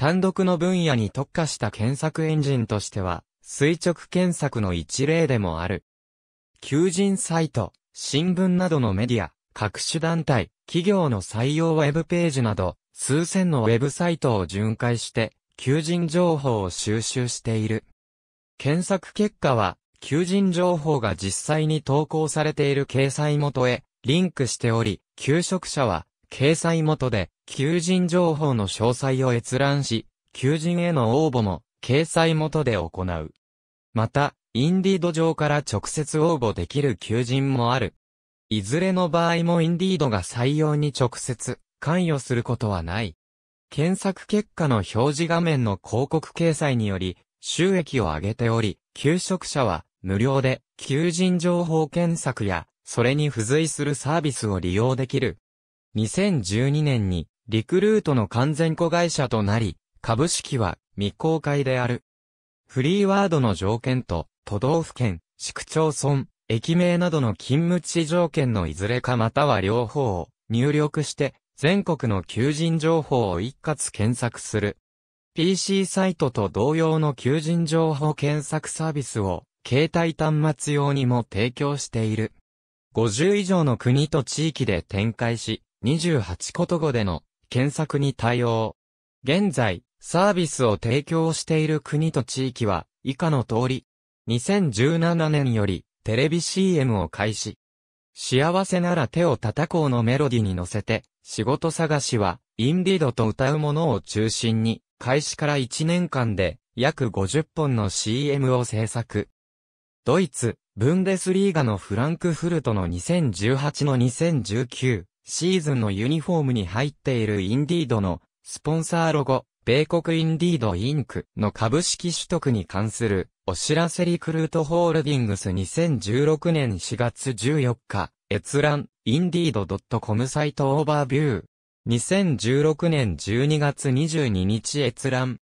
単独の分野に特化した検索エンジンとしては、垂直検索の一例でもある。求人サイト、新聞などのメディア、各種団体、企業の採用ウェブページなど、数千のウェブサイトを巡回して、求人情報を収集している。検索結果は、求人情報が実際に投稿されている掲載元へリンクしており、求職者は掲載元で、求人情報の詳細を閲覧し、求人への応募も、掲載元で行う。また、インディード上から直接応募できる求人もある。いずれの場合もインディードが採用に直接関与することはない。検索結果の表示画面の広告掲載により収益を上げており、求職者は無料で求人情報検索やそれに付随するサービスを利用できる2012年にリクルートの完全子会社となり、株式は未公開である。フリーワードの条件と、都道府県、市区町村、駅名などの勤務地条件のいずれかまたは両方を入力して、全国の求人情報を一括検索する。PC サイトと同様の求人情報検索サービスを、携帯端末用にも提供している。50以上の国と地域で展開し、28こと語での検索に対応。現在、サービスを提供している国と地域は以下の通り。2017年よりテレビ CM を開始。幸せなら手を叩こうのメロディに乗せて、仕事探しは、インディドと歌うものを中心に、開始から1年間で約50本の CM を制作。ドイツ、ブンデスリーガのフランクフルトの2018の2019シーズンのユニフォームに入っているインディードのスポンサーロゴ、米国インディードインクの株式取得に関するお知らせリクルートホールディングス2016年4月14日、閲覧、インディード .com サイトオーバービュー。2016年12月22日閲覧。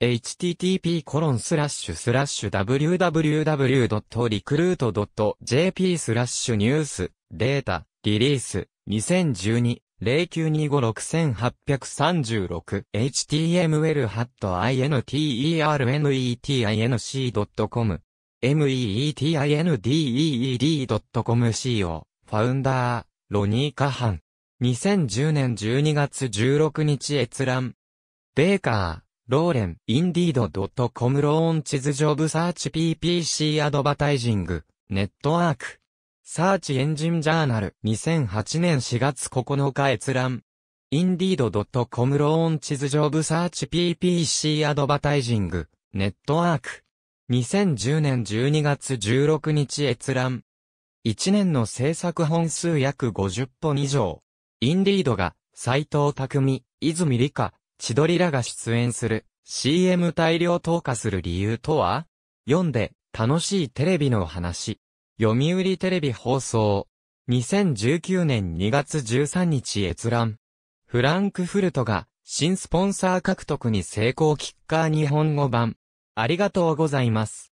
http コロンスラッシュスラッシュ www.recruit.jp スラッシュニュース、データ、リリース、2 0 1 2 0 9 2 6 8 3 6 h t m l i n t e r n e t i n c c o m meetinded.com co ファウンダー、ロニー・カハン。2010年12月16日閲覧。ベーカー、ローレン、インディード .com ローンチズジョブサーチ PPC アドバタイジング、ネットワーク。サーチエンジンジャーナル2008年4月9日閲覧。indeed.com ローン地図上部サーチ PPC アドバタイジングネットワーク。2010年12月16日閲覧。1年の制作本数約50本以上。インディードが、斎藤匠、泉理香、千鳥らが出演する CM 大量投下する理由とは読んで、楽しいテレビの話。読売テレビ放送。2019年2月13日閲覧。フランクフルトが新スポンサー獲得に成功キッカー日本語版。ありがとうございます。